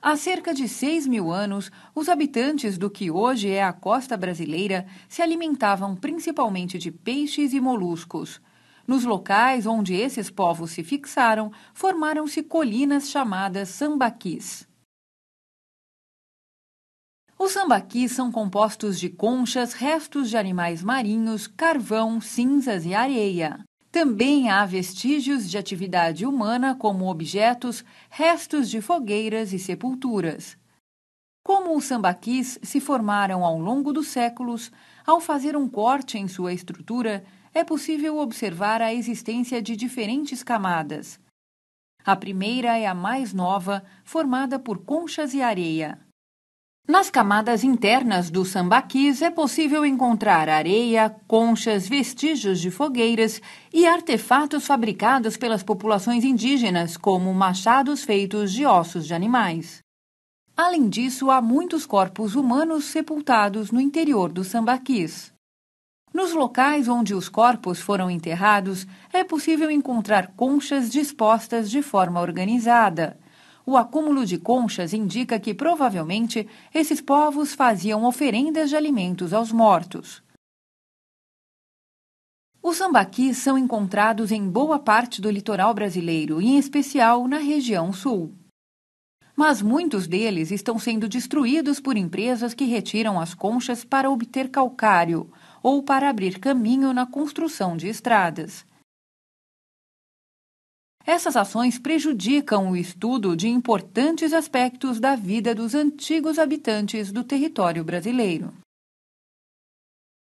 Há cerca de 6 mil anos, os habitantes do que hoje é a costa brasileira se alimentavam principalmente de peixes e moluscos. Nos locais onde esses povos se fixaram, formaram-se colinas chamadas sambaquis. Os sambaquis são compostos de conchas, restos de animais marinhos, carvão, cinzas e areia. Também há vestígios de atividade humana, como objetos, restos de fogueiras e sepulturas. Como os sambaquis se formaram ao longo dos séculos, ao fazer um corte em sua estrutura, é possível observar a existência de diferentes camadas. A primeira é a mais nova, formada por conchas e areia. Nas camadas internas dos sambaquis é possível encontrar areia, conchas, vestígios de fogueiras e artefatos fabricados pelas populações indígenas, como machados feitos de ossos de animais. Além disso, há muitos corpos humanos sepultados no interior dos sambaquis. Nos locais onde os corpos foram enterrados, é possível encontrar conchas dispostas de forma organizada o acúmulo de conchas indica que provavelmente esses povos faziam oferendas de alimentos aos mortos. Os sambaquis são encontrados em boa parte do litoral brasileiro, em especial na região sul. Mas muitos deles estão sendo destruídos por empresas que retiram as conchas para obter calcário ou para abrir caminho na construção de estradas. Essas ações prejudicam o estudo de importantes aspectos da vida dos antigos habitantes do território brasileiro.